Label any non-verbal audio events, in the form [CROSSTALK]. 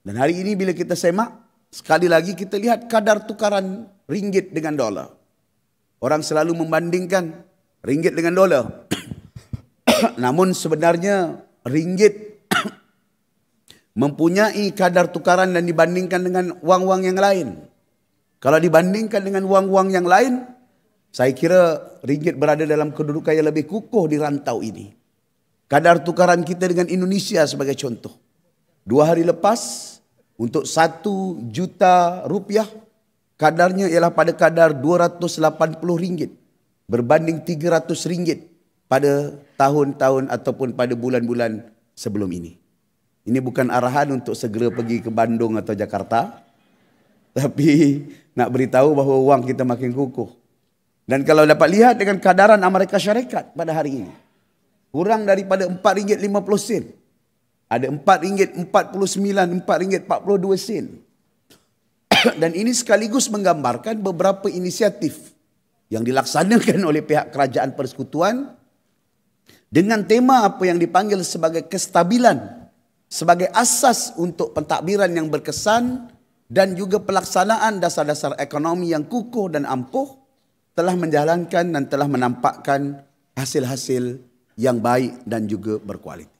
Dan hari ini bila kita semak, sekali lagi kita lihat kadar tukaran ringgit dengan dolar. Orang selalu membandingkan ringgit dengan dolar. [COUGHS] Namun sebenarnya ringgit [COUGHS] mempunyai kadar tukaran dan dibandingkan dengan wang-wang yang lain. Kalau dibandingkan dengan wang-wang yang lain, saya kira ringgit berada dalam kedudukan yang lebih kukuh di rantau ini. Kadar tukaran kita dengan Indonesia sebagai contoh. Dua hari lepas, untuk satu juta rupiah kadarnya ialah pada kadar 280 ringgit berbanding 300 ringgit pada tahun-tahun ataupun pada bulan-bulan sebelum ini. Ini bukan arahan untuk segera pergi ke Bandung atau Jakarta. [LAUGHS] Tapi nak beritahu bahawa wang kita makin kukuh. Dan kalau dapat lihat dengan kadaran Amerika Syarikat pada hari ini. Kurang daripada 4 ringgit 50 sen. Ada RM4.49, RM4.42 sen. [COUGHS] Dan ini sekaligus menggambarkan beberapa inisiatif yang dilaksanakan oleh pihak kerajaan persekutuan dengan tema apa yang dipanggil sebagai kestabilan, sebagai asas untuk pentadbiran yang berkesan dan juga pelaksanaan dasar-dasar ekonomi yang kukuh dan ampuh telah menjalankan dan telah menampakkan hasil-hasil yang baik dan juga berkualiti.